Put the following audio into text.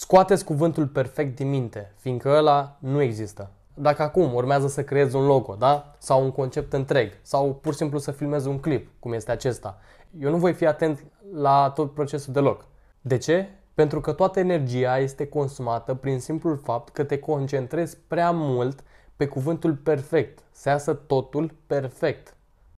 Scoateți cuvântul perfect din minte, fiindcă ăla nu există. Dacă acum urmează să creezi un logo, da? Sau un concept întreg, sau pur și simplu să filmezi un clip, cum este acesta, eu nu voi fi atent la tot procesul deloc. De ce? Pentru că toată energia este consumată prin simplul fapt că te concentrezi prea mult pe cuvântul perfect. Să iasă totul perfect.